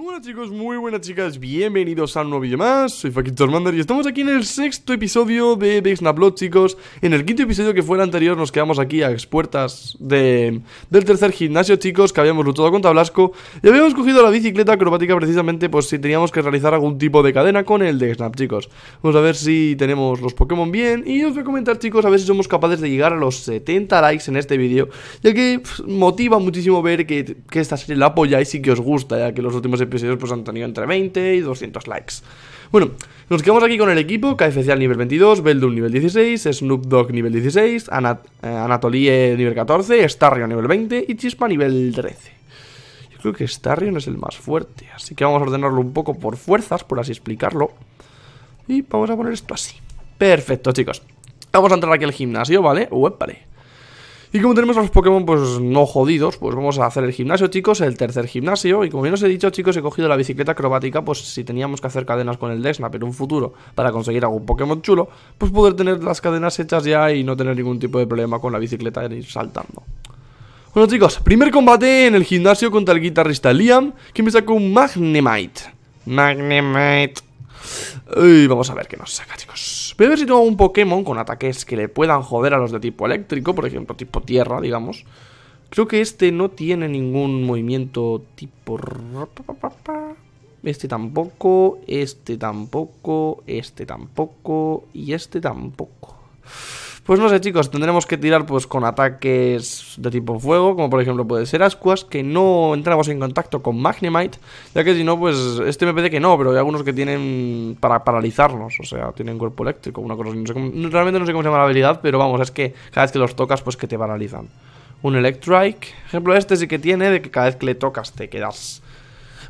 Hola chicos, muy buenas chicas, bienvenidos a un nuevo vídeo más, soy Mander y estamos aquí en el sexto episodio de, Snap Lot chicos En el quinto episodio que fue el anterior nos quedamos aquí a expuertas de, del tercer gimnasio chicos Que habíamos luchado contra Blasco y habíamos cogido la bicicleta acrobática precisamente por pues, si teníamos que realizar algún tipo de cadena con el de Snap chicos Vamos a ver si tenemos los Pokémon bien y os voy a comentar chicos a ver si somos capaces de llegar a los 70 likes en este vídeo Ya que motiva muchísimo ver que, que esta serie la apoyáis y que os gusta ya que los últimos episodios episodios pues han tenido entre 20 y 200 likes. Bueno, nos quedamos aquí con el equipo, KFC al nivel 22, Beldum nivel 16, Snoop Dogg nivel 16, eh, Anatolie nivel 14, Starrion nivel 20 y Chispa nivel 13 yo creo que Starrion es el más fuerte. Así que vamos a ordenarlo un poco por fuerzas, por así explicarlo. Y vamos a poner esto así. Perfecto, chicos. Vamos a entrar aquí al gimnasio, ¿vale? Uep, vale. Y como tenemos a los Pokémon pues no jodidos, pues vamos a hacer el gimnasio, chicos, el tercer gimnasio. Y como ya os he dicho, chicos, he cogido la bicicleta acrobática, pues si teníamos que hacer cadenas con el pero en un futuro para conseguir algún Pokémon chulo, pues poder tener las cadenas hechas ya y no tener ningún tipo de problema con la bicicleta en ir saltando. Bueno chicos, primer combate en el gimnasio contra el guitarrista Liam, que me sacó un Magnemite. Magnemite vamos a ver qué nos saca, chicos. Voy a ver si tengo un Pokémon con ataques que le puedan joder a los de tipo eléctrico, por ejemplo, tipo tierra, digamos. Creo que este no tiene ningún movimiento tipo... Este tampoco, este tampoco, este tampoco y este tampoco. Pues no sé, chicos, tendremos que tirar pues con ataques de tipo fuego, como por ejemplo puede ser Ascuas, que no entramos en contacto con Magnemite, ya que si no, pues este me pide que no, pero hay algunos que tienen para paralizarlos, o sea, tienen cuerpo eléctrico, una cosa, no realmente no sé cómo se llama la habilidad, pero vamos, es que cada vez que los tocas, pues que te paralizan. Un Electrike, ejemplo este sí que tiene, de que cada vez que le tocas te quedas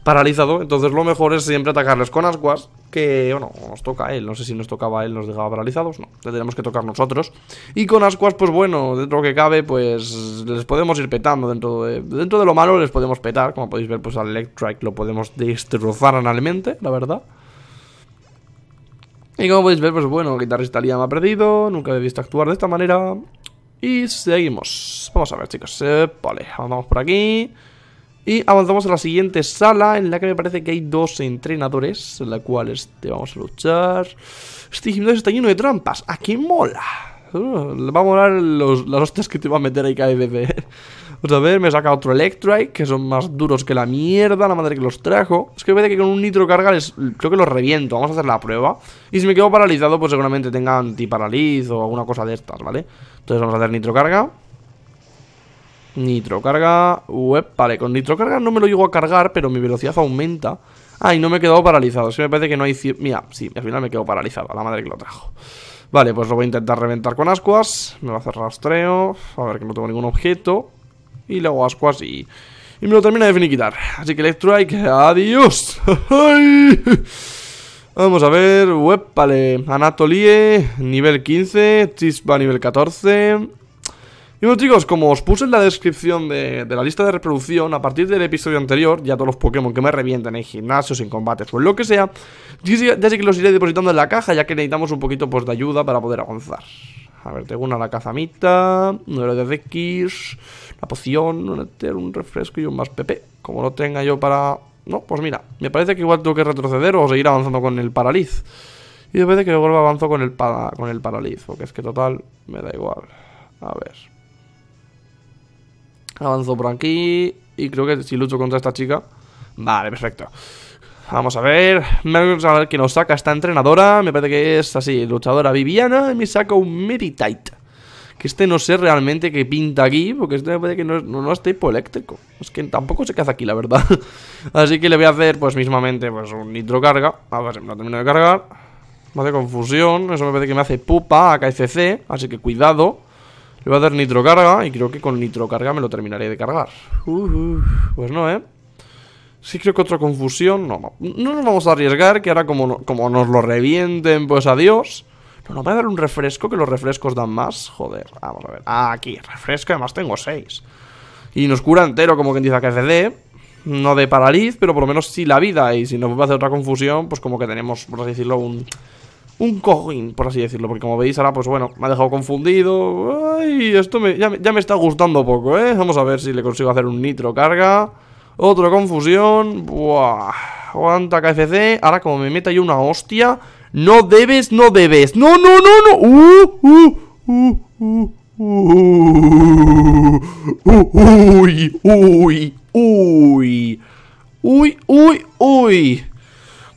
paralizado, entonces lo mejor es siempre atacarles con Ascuas que, bueno, nos toca a él, no sé si nos tocaba a él, nos dejaba paralizados, no, le tenemos que tocar nosotros. Y con Ascuas, pues bueno, dentro lo que cabe, pues les podemos ir petando, dentro de, dentro de lo malo les podemos petar, como podéis ver, pues al Electrike lo podemos destrozar analmente, la verdad. Y como podéis ver, pues bueno, el guitarrista Liam ha perdido, nunca he visto actuar de esta manera. Y seguimos. Vamos a ver, chicos. Eh, vale, vamos por aquí. Y avanzamos a la siguiente sala, en la que me parece que hay dos entrenadores, en la cual este vamos a luchar. Este gimnasio está lleno de trampas. ¡A qué mola! Uh, va a molar las hostias que te va a meter ahí cada vez. Vamos a ver, me saca otro Electrike, que son más duros que la mierda, la madre que los trajo. Es que parece que con un nitro carga creo que los reviento, vamos a hacer la prueba. Y si me quedo paralizado, pues seguramente tenga antiparaliz o alguna cosa de estas, ¿vale? Entonces vamos a hacer nitro carga. Nitrocarga. Web, vale, con nitrocarga no me lo llego a cargar, pero mi velocidad aumenta. Ah, no me he quedado paralizado. Sí, me parece que no hay. Mira, sí, al final me quedo paralizado. A la madre que lo trajo. Vale, pues lo voy a intentar reventar con ascuas. Me va a hacer rastreo. A ver que no tengo ningún objeto. Y luego hago ascuas y. Y me lo termina de finiquitar. Así que Electrike, adiós. Vamos a ver, web, vale. Anatolie, nivel 15. Chispa, nivel 14. Y bueno chicos, como os puse en la descripción de, la lista de reproducción, a partir del episodio anterior, ya todos los Pokémon que me revientan en gimnasios, en combates o en lo que sea, ya sé que los iré depositando en la caja, ya que necesitamos un poquito pues, de ayuda para poder avanzar. A ver, tengo una la cazamita, número de X, la poción, un un refresco y un más PP. Como lo tenga yo para... No, pues mira, me parece que igual tengo que retroceder o seguir avanzando con el paraliz. Y después de que vuelva avanzo con el, con el paraliz, porque es que total, me da igual. A ver, Avanzo por aquí. Y creo que si lucho contra esta chica... Vale, perfecto. Vamos a ver. Vamos a ver qué nos saca esta entrenadora. Me parece que es así, luchadora Viviana. Y me saca un Meritite. Que este no sé realmente qué pinta aquí. Porque este me parece que no es, no, tipo eléctrico. Es que tampoco sé se hace aquí, la verdad. Así que le voy a hacer, pues mismamente, pues un nitrocarga. A ver si me lo termino de cargar. Me hace confusión. Eso me parece que me hace pupa a KFC. Así que cuidado. Le voy a dar nitrocarga y creo que con nitrocarga me lo terminaré de cargar. pues no, ¿eh? Sí creo que otra confusión... No, no nos vamos a arriesgar, que ahora como, como nos lo revienten, pues adiós. No, nos va a dar un refresco, que los refrescos dan más. Joder, vamos a ver. Ah, aquí, refresco, además tengo seis. Y nos cura entero, como quien dice, que D. No de paraliz, pero por lo menos sí la vida. Y si nos va a hacer otra confusión, pues como que tenemos, por así decirlo, un un cojín, por así decirlo. Porque como veis ahora, pues bueno, me ha dejado confundido. Ay, esto ya, me está gustando poco, ¿eh? Vamos a ver si le consigo hacer un nitro carga. Otro confusión. Buah. Aguanta KFC. Ahora como me meta yo una hostia. No debes, no debes. No, no, no, no. Uh, uh, uh, uh. uh, uh uy, uy, uy, uy, uy, uy.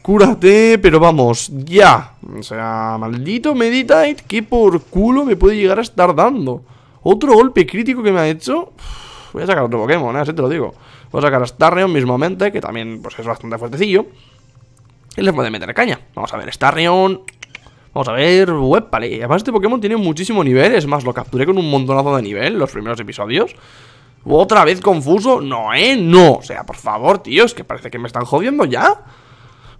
Cúrate, pero vamos, ya. O sea, maldito Meditate que por culo me puede llegar a estar dando. Otro golpe crítico que me ha hecho. voy a sacar otro Pokémon, ¿eh? así te lo digo. Voy a sacar a Starion mismamente, que también pues, es bastante fuertecillo. Y le puede meter caña. Vamos a ver, Starrion. Vamos a ver, Y Además, este Pokémon tiene muchísimo nivel. Es más, lo capturé con un montonazo de nivel los primeros episodios. ¿Otra vez confuso? No, ¿eh? No. O sea, por favor, Es que parece que me están jodiendo ya.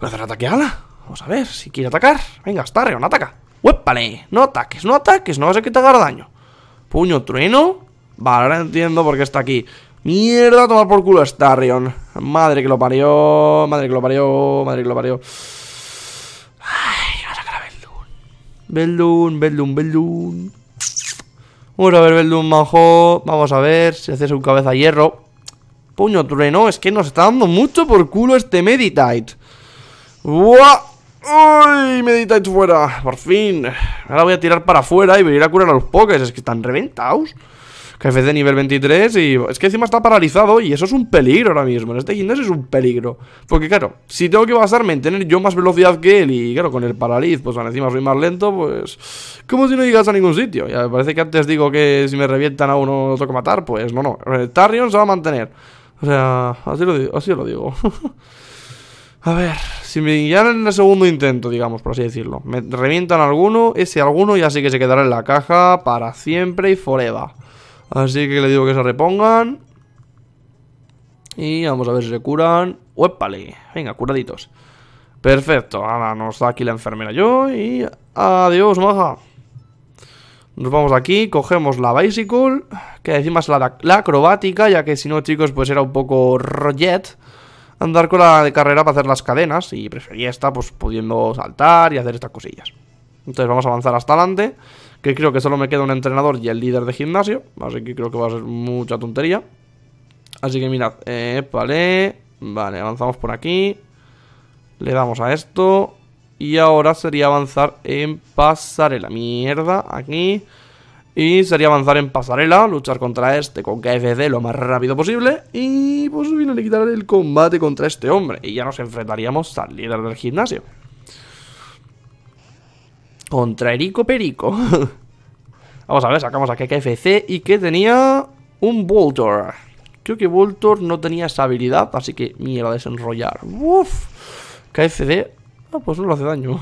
a hacer ataque ala. Vamos a ver si quiere atacar. Venga, Starreon, ataca. ¡Huépale! No ataques, no ataques, no vas a que daño. Puño trueno. Vale, ahora entiendo por qué está aquí. Mierda, tomar por culo a Starrion. Madre que lo parió, madre que lo parió, madre que lo parió. Ay, a sacar a Beldun. Beldun, Beldun, Beldun. Vamos a ver, Beldun, majo. Vamos a ver si haces un cabeza hierro. Puño trueno, es que nos está dando mucho por culo este Meditite. ¡Buah! ¡Uy! meditais fuera. Por fin. Ahora voy a tirar para afuera y venir a curar a los pokés. Es que están reventados. Jefe de nivel 23 y... Es que encima está paralizado y eso es un peligro ahora mismo. En este gimnasio es un peligro. Porque claro, si tengo que basarme en tener yo más velocidad que él y claro, con el paraliz, pues encima soy más lento, pues... Como si no llegas a ningún sitio. Ya me parece que antes digo que si me revientan a uno lo que matar, pues no, no. El eh, Tarion se va a mantener. O sea, así lo digo. Así lo digo. A ver, si me ya en el segundo intento, digamos, por así decirlo. Me revientan alguno, ese alguno Y así que se quedará en la caja para siempre y forever. Así que le digo que se repongan. Y vamos a ver si se curan. ¡Uépale! Venga, curaditos. Perfecto, ahora nos da aquí la enfermera yo y... ¡Adiós, maja! Nos vamos aquí, cogemos la bicycle, que encima es la, acrobática, ya que si no, chicos, pues era un poco rollet andar con la de carrera para hacer las cadenas y prefería esta, pues pudiendo saltar y hacer estas cosillas. Entonces vamos a avanzar hasta adelante, que creo que solo me queda un entrenador y el líder de gimnasio, así que creo que va a ser mucha tontería. Así que mirad, eh, vale, vale, avanzamos por aquí, le damos a esto y ahora sería avanzar en pasarela. Mierda, aquí... Y sería avanzar en pasarela, luchar contra este con KFC lo más rápido posible y pues quitar el combate contra este hombre. Y ya nos enfrentaríamos al líder del gimnasio. Contra Erico Perico. Vamos a ver, sacamos aquí KFC y que tenía un Voltor. Creo que Voltor no tenía esa habilidad, así que mierda desenrollar. Uf. KFC... Ah, pues no lo hace daño.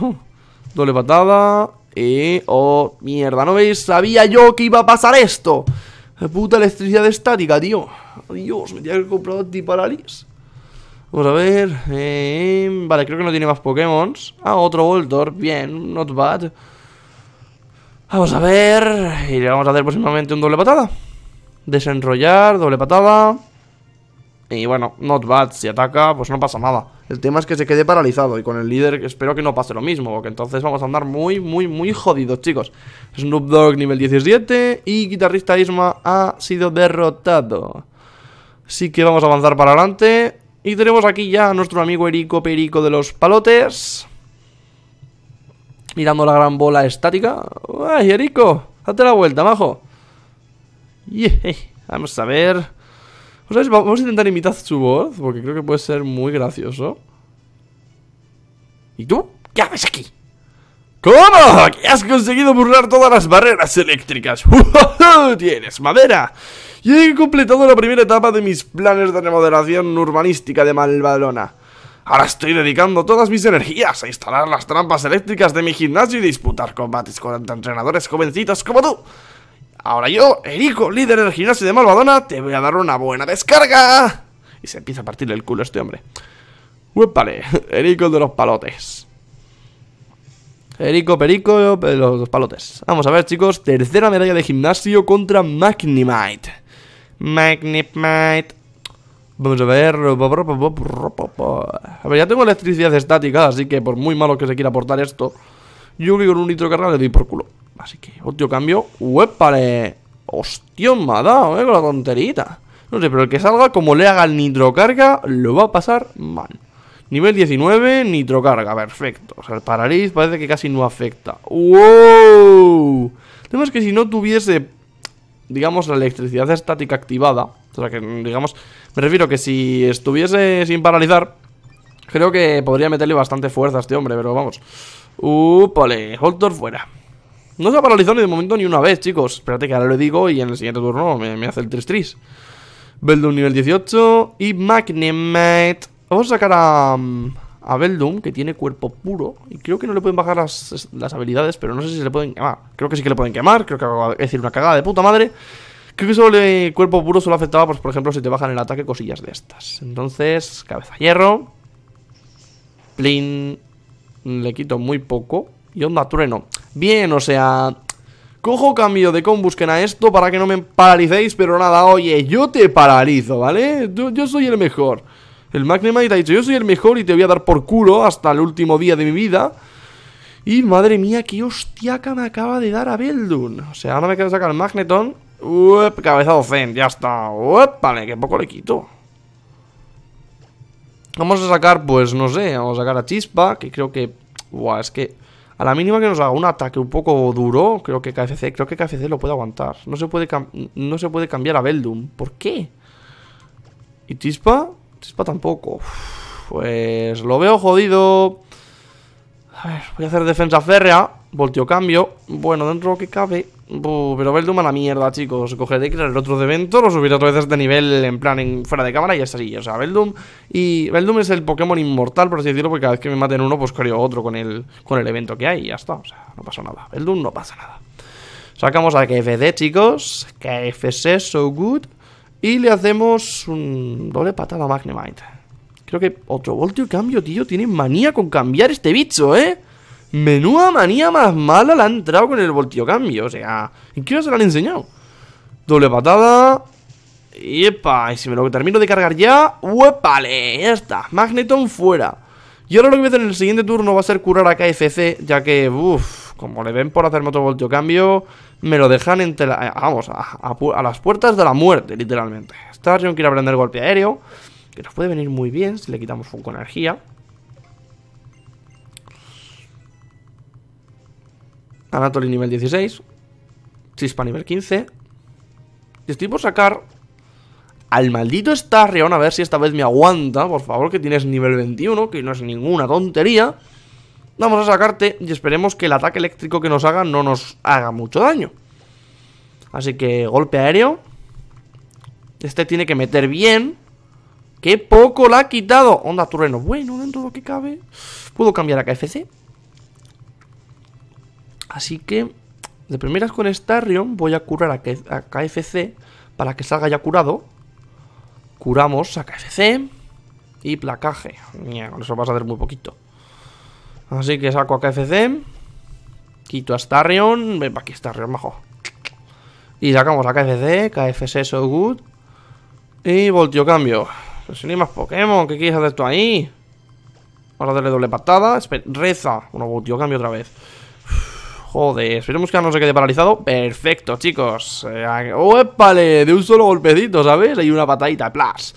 Doble patada, eh, oh, mierda, no veis, sabía yo que iba a pasar esto. Puta electricidad estática, tío. Dios, me tenía que comprar antiparalis. Vamos a ver. Eh, vale, creo que no tiene más Pokémon. Ah, otro Voltor. Bien, not bad. Vamos a ver. Y le vamos a hacer próximamente un doble patada. Desenrollar, doble patada. Y bueno, not bad, si ataca, pues no pasa nada El tema es que se quede paralizado Y con el líder espero que no pase lo mismo Porque entonces vamos a andar muy, muy, muy jodidos, chicos Snoop Dogg nivel 17 Y guitarrista Isma ha sido derrotado Así que vamos a avanzar para adelante Y tenemos aquí ya a nuestro amigo Erico Perico de los Palotes Mirando la gran bola estática ¡Ay, Erico! Date la vuelta, majo Vamos a ver Vamos a intentar imitar su voz, porque creo que puede ser muy gracioso. ¿Y tú? ¿Qué haces aquí? ¿Cómo? ¿Que has conseguido burlar todas las barreras eléctricas? ¡Tienes madera! Y he completado la primera etapa de mis planes de remodelación urbanística de Malvalona. Ahora estoy dedicando todas mis energías a instalar las trampas eléctricas de mi gimnasio y disputar combates contra entrenadores jovencitos como tú. Ahora yo, Erico, líder del gimnasio de Malvadona, te voy a dar una buena descarga. Y se empieza a partirle el culo a este hombre. Vale, Erico de los palotes. Erico, Perico, de eh, los palotes. Vamos a ver, chicos. Tercera medalla de gimnasio contra Magnimite. Magnimite. Vamos a ver. A ver, ya tengo electricidad estática, así que por muy malo que se quiera portar esto, yo que con un nitro cargado le doy por culo. Así que otro cambio. ¡Uepale! ¡Hostia! me ha dado, eh! Con la tonterita. No sé, pero el que salga, como le haga el nitrocarga, lo va a pasar mal. Nivel 19, nitrocarga, perfecto. O sea, el paraliz parece que casi no afecta. ¡Wow! Tenemos que si no tuviese, digamos, la electricidad estática activada, o sea, que, digamos, me refiero que si estuviese sin paralizar, creo que podría meterle bastante fuerza a este hombre, pero vamos. ¡Upale! Holtor fuera. No se ha paralizado ni de momento ni una vez, chicos. Espérate que ahora lo digo y en el siguiente turno me, hace el 3-3. Beldum nivel 18 y Magnemite. Vamos a sacar a, a Beldum, que tiene cuerpo puro. Y creo que no le pueden bajar las, habilidades, pero no sé si se le pueden quemar. Creo que sí que le pueden quemar, creo que es decir una cagada de puta madre. Creo que solo cuerpo puro solo afectaba, pues, por ejemplo, si te bajan el ataque, cosillas de estas. Entonces, cabeza hierro. Plin. Le quito muy poco y onda trueno. Bien, o sea, cojo cambio de Que a esto para que no me paralicéis, pero nada, oye, yo te paralizo, ¿vale? Yo, soy el mejor. El Magnemite ha dicho, yo soy el mejor y te voy a dar por culo hasta el último día de mi vida. Y madre mía, qué hostiaca me acaba de dar a Beldun. O sea, ahora me queda sacar el Magneton. Uep, cabezado Zen, ya está. Uep, vale, que poco le quito. Vamos a sacar, pues, no sé, vamos a sacar a Chispa, que creo que... Buah, es que... A la mínima que nos haga un ataque un poco duro, creo que KFC, creo que lo puede aguantar. No se puede, no se puede cambiar a Beldum. ¿Por qué? ¿Y Chispa? Chispa tampoco. pues lo veo jodido. A ver, voy a hacer defensa férrea. Volteo cambio. Bueno, dentro que cabe, pero Veldum a la mierda, chicos. Cogeré que el otro de evento, lo subiré otra vez de nivel en plan en, fuera de cámara y ya estaría. O sea, Veldum y Veldum es el Pokémon inmortal, por así decirlo, porque cada vez que me maten uno, pues creo otro con el, con el evento que hay y ya está. O sea, no pasa nada. Veldum no pasa nada. Sacamos a KFD, chicos. KFC, so good. Y le hacemos un doble patada a Magnemite. Creo que otro voltio cambio, tío. Tiene manía con cambiar este bicho, ¿eh? Menuda manía más mala la ha entrado con el voltio cambio. O sea, ¿en qué hora se la han enseñado? Doble patada. Y epa, y si me lo termino de cargar ya. ¡Uepale! Ya está. Magneton fuera. Y ahora lo que voy a hacer en el siguiente turno va a ser curar a KFC, ya que, uff, como le ven por hacerme otro voltio cambio, me lo dejan entre la, eh, vamos, a, las puertas de la muerte, literalmente. Starion quiere aprender golpe aéreo, que nos puede venir muy bien si le quitamos Funko energía. Anatoli nivel 16. Chispa nivel 15. Y estoy por sacar al maldito Starrion, a ver si esta vez me aguanta, por favor, que tienes nivel 21, que no es ninguna tontería. Vamos a sacarte y esperemos que el ataque eléctrico que nos haga no nos haga mucho daño. Así que golpe aéreo. Este tiene que meter bien. ¡Qué poco la ha quitado! Onda trueno. Bueno, dentro de lo que cabe. ¿Puedo cambiar a KFC? Así que, de primeras con Starion voy a curar a, KFC para que salga ya curado. Curamos a KFC y placaje. con eso vas a hacer muy poquito. Así que saco a KFC, quito a Starion ven aquí Starion, majo. Y sacamos a KFC, KFC so good. Y voltio cambio. Pero si más Pokémon, ¿qué quieres hacer tú ahí? Ahora darle doble patada. Espera, reza. uno voltio cambio otra vez. Joder, esperemos que no se quede paralizado. Perfecto, chicos. Eh, De un solo golpecito, ¿sabes? Hay una patadita, plas.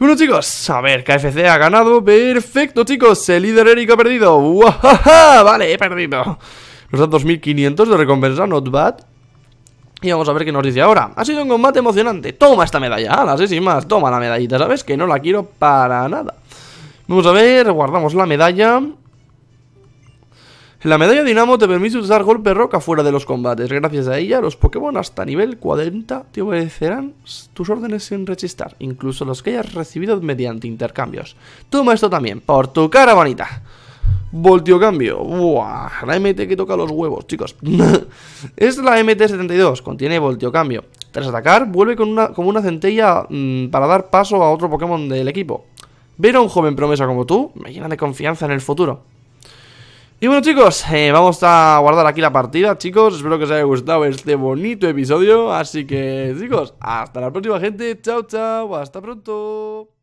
Bueno chicos, a ver, KFC ha ganado Perfecto chicos, el líder Eric ha perdido ¡Wahaha! Vale, he perdido Nos da 2500 de recompensa, not bad y vamos a ver qué nos dice ahora. Ha sido un combate emocionante. Toma esta medalla, sé sin más. Toma la medallita, ¿sabes? Que no la quiero para nada. Vamos a ver, guardamos la medalla. La medalla Dinamo te permite usar golpe roca fuera de los combates. Gracias a ella, los Pokémon hasta nivel 40 te obedecerán tus órdenes sin rechistar, incluso los que hayas recibido mediante intercambios. Toma esto también, por tu cara bonita. Voltio cambio. Buah, la MT que toca los huevos, chicos. es la MT-72, contiene voltio cambio. Tras atacar, vuelve con una, como una centella mm, para dar paso a otro Pokémon del equipo. Ver a un joven promesa como tú me llena de confianza en el futuro. Y bueno chicos, eh, vamos a guardar aquí la partida chicos Espero que os haya gustado este bonito episodio Así que chicos, hasta la próxima gente Chao chao, hasta pronto